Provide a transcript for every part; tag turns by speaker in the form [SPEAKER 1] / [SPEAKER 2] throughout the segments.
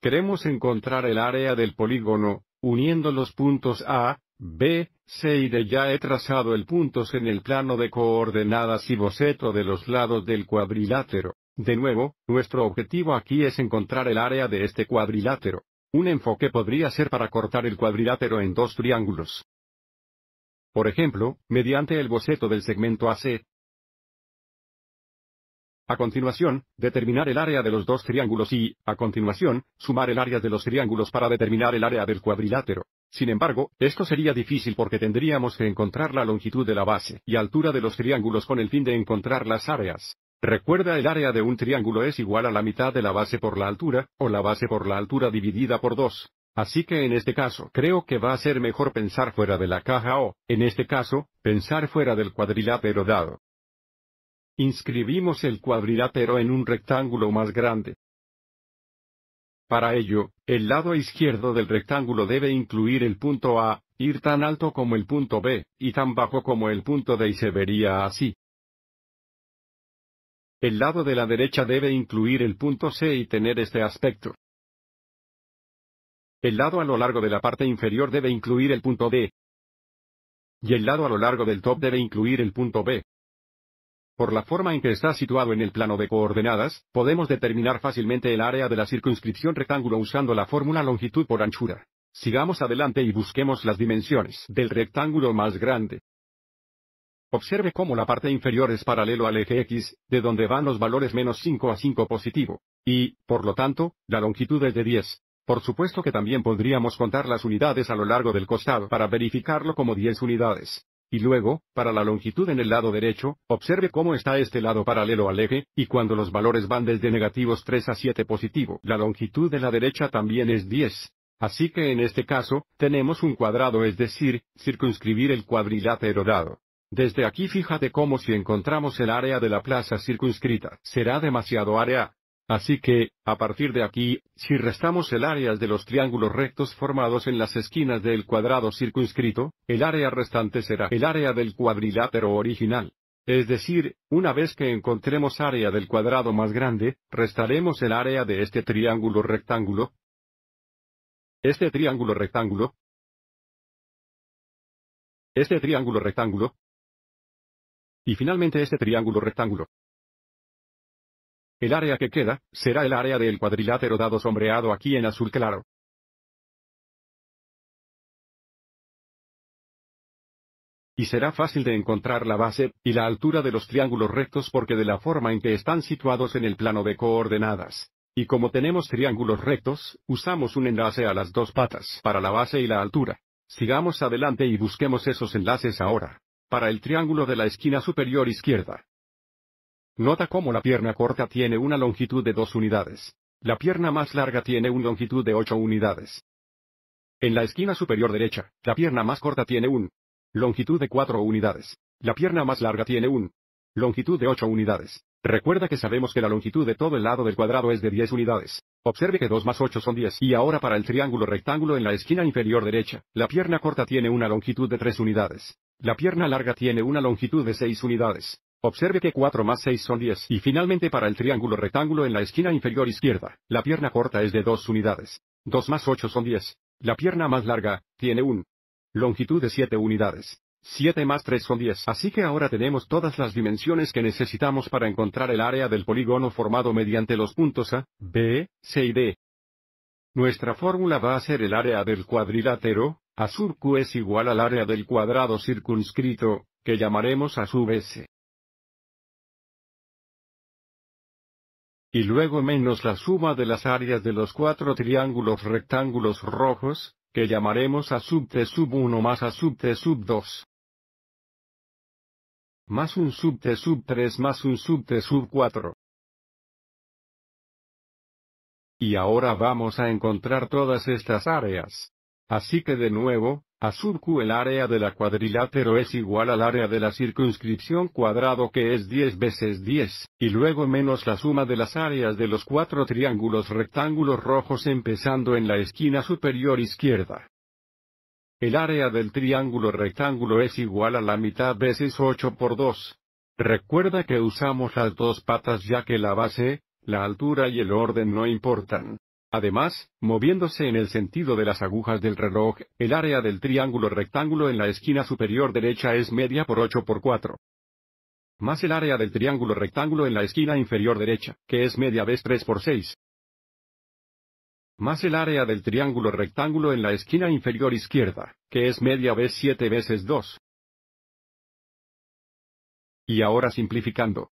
[SPEAKER 1] Queremos encontrar el área del polígono, uniendo los puntos A, B, C y D. Ya he trazado el puntos en el plano de coordenadas y boceto de los lados del cuadrilátero. De nuevo, nuestro objetivo aquí es encontrar el área de este cuadrilátero. Un enfoque podría ser para cortar el cuadrilátero en dos triángulos. Por ejemplo, mediante el boceto del segmento AC, a continuación, determinar el área de los dos triángulos y, a continuación, sumar el área de los triángulos para determinar el área del cuadrilátero. Sin embargo, esto sería difícil porque tendríamos que encontrar la longitud de la base y altura de los triángulos con el fin de encontrar las áreas. Recuerda el área de un triángulo es igual a la mitad de la base por la altura, o la base por la altura dividida por 2. Así que en este caso creo que va a ser mejor pensar fuera de la caja o, en este caso, pensar fuera del cuadrilátero dado inscribimos el cuadrilátero en un rectángulo más grande. Para ello, el lado izquierdo del rectángulo debe incluir el punto A, ir tan alto como el punto B, y tan bajo como el punto D y se vería así. El lado de la derecha debe incluir el punto C y tener este aspecto. El lado a lo largo de la parte inferior debe incluir el punto D. Y el lado a lo largo del top debe incluir el punto B. Por la forma en que está situado en el plano de coordenadas, podemos determinar fácilmente el área de la circunscripción rectángulo usando la fórmula longitud por anchura. Sigamos adelante y busquemos las dimensiones del rectángulo más grande. Observe cómo la parte inferior es paralelo al eje X, de donde van los valores menos 5 a 5 positivo. Y, por lo tanto, la longitud es de 10. Por supuesto que también podríamos contar las unidades a lo largo del costado para verificarlo como 10 unidades. Y luego, para la longitud en el lado derecho, observe cómo está este lado paralelo al eje, y cuando los valores van desde negativos 3 a 7 positivo, la longitud de la derecha también es 10. Así que en este caso, tenemos un cuadrado, es decir, circunscribir el cuadrilátero dado. Desde aquí fíjate cómo si encontramos el área de la plaza circunscrita, será demasiado área, Así que, a partir de aquí, si restamos el área de los triángulos rectos formados en las esquinas del cuadrado circunscrito, el área restante será el área del cuadrilátero original. Es decir, una vez que encontremos área del cuadrado más grande, restaremos el área de este triángulo rectángulo. Este triángulo rectángulo.
[SPEAKER 2] Este triángulo rectángulo. Y finalmente este triángulo rectángulo. El área que queda, será el área del cuadrilátero dado sombreado aquí en azul claro.
[SPEAKER 1] y será fácil de encontrar la base y la altura de los triángulos rectos porque de la forma en que están situados en el plano de coordenadas. Y como tenemos triángulos rectos, usamos un enlace a las dos patas para la base y la altura. Sigamos adelante y busquemos esos enlaces ahora. Para el triángulo de la esquina superior izquierda, Nota cómo la pierna corta tiene una longitud de 2 unidades. La pierna más larga tiene una longitud de 8 unidades. En la esquina superior derecha, la pierna más corta tiene un longitud de 4 unidades. La pierna más larga tiene un longitud de 8 unidades. Recuerda que sabemos que la longitud de todo el lado del cuadrado es de 10 unidades. Observe que 2 más 8 son 10 y ahora para el triángulo rectángulo en la esquina inferior derecha, la pierna corta tiene una longitud de 3 unidades. La pierna larga tiene una longitud de 6 unidades. Observe que 4 más 6 son 10 y finalmente para el triángulo rectángulo en la esquina inferior izquierda, la pierna corta es de 2 unidades. 2 más 8 son 10. La pierna más larga, tiene un longitud de 7 unidades. 7 más 3 son 10. Así que ahora tenemos todas las dimensiones que necesitamos para encontrar el área del polígono formado mediante los puntos A, B, C y D. Nuestra fórmula va a ser el área del cuadrilátero, A sub Q es igual al área del cuadrado circunscrito, que llamaremos A sub S. y luego menos la suma de las áreas de los cuatro triángulos rectángulos rojos, que llamaremos a sub T sub 1 más a sub T sub 2. Más un sub T sub 3 más un sub T sub 4. Y ahora vamos a encontrar todas estas áreas. Así que de nuevo, a sub el área de la cuadrilátero es igual al área de la circunscripción cuadrado que es 10 veces 10, y luego menos la suma de las áreas de los cuatro triángulos rectángulos rojos empezando en la esquina superior izquierda. El área del triángulo rectángulo es igual a la mitad veces 8 por 2. Recuerda que usamos las dos patas ya que la base, la altura y el orden no importan. Además, moviéndose en el sentido de las agujas del reloj, el área del triángulo rectángulo en la esquina superior derecha es media por 8 por 4. Más el área del triángulo rectángulo en la esquina inferior derecha, que es media vez 3 por 6. Más el área del triángulo rectángulo en la esquina inferior izquierda, que es media vez 7 veces 2. Y ahora simplificando,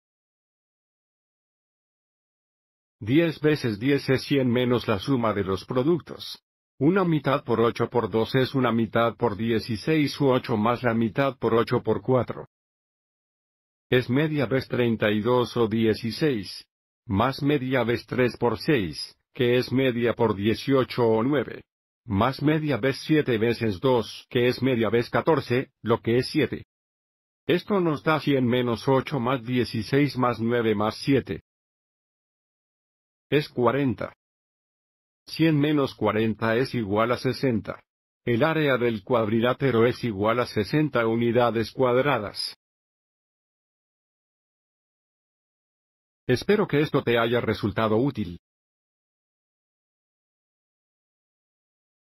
[SPEAKER 1] 10 veces 10 es 100 menos la suma de los productos. Una mitad por 8 por 2 es una mitad por 16 u 8 más la mitad por 8 por 4. Es media vez 32 o 16. Más media vez 3 por 6, que es media por 18 o 9. Más media vez 7 veces 2, que es media vez 14, lo que es 7. Esto nos da 100 menos 8 más 16 más 9 más 7, es 40. 100 menos 40 es igual a 60. El área del cuadrilátero es igual a 60 unidades cuadradas.
[SPEAKER 2] Espero que esto te haya resultado útil.